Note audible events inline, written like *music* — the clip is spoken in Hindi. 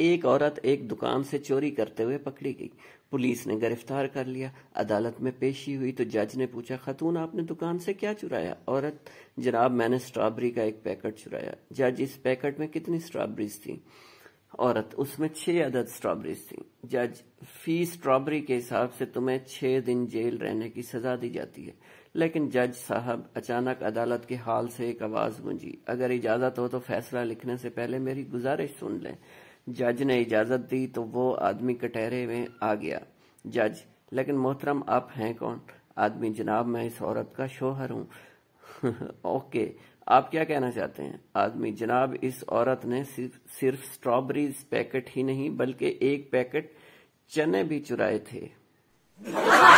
एक औरत एक दुकान से चोरी करते हुए पकड़ी गई पुलिस ने गिरफ्तार कर लिया अदालत में पेशी हुई तो जज ने पूछा खतून आपने दुकान से क्या चुराया औरत जनाब मैंने स्ट्रॉबेरी का एक पैकेट चुराया जज इस पैकेट में कितनी स्ट्रॉबेरीज थी औरत उसमें छह अदद स्ट्रॉबेरीज थी जज फी स्ट्रॉबेरी के हिसाब से तुम्हें छह दिन जेल रहने की सजा दी जाती है लेकिन जज साहब अचानक अदालत के हाल से एक आवाज गूंजी अगर इजाजत हो तो फैसला लिखने से पहले मेरी गुजारिश सुन लें जज ने इजाज़त दी तो वो आदमी कटहरे में आ गया जज लेकिन मोहतरम आप हैं कौन आदमी जनाब मैं इस औरत का शोहर हूँ *laughs* ओके आप क्या कहना चाहते हैं आदमी जनाब इस औरत ने सिर्फ सिर्फ स्ट्रॉबेरीज पैकेट ही नहीं बल्कि एक पैकेट चने भी चुराए थे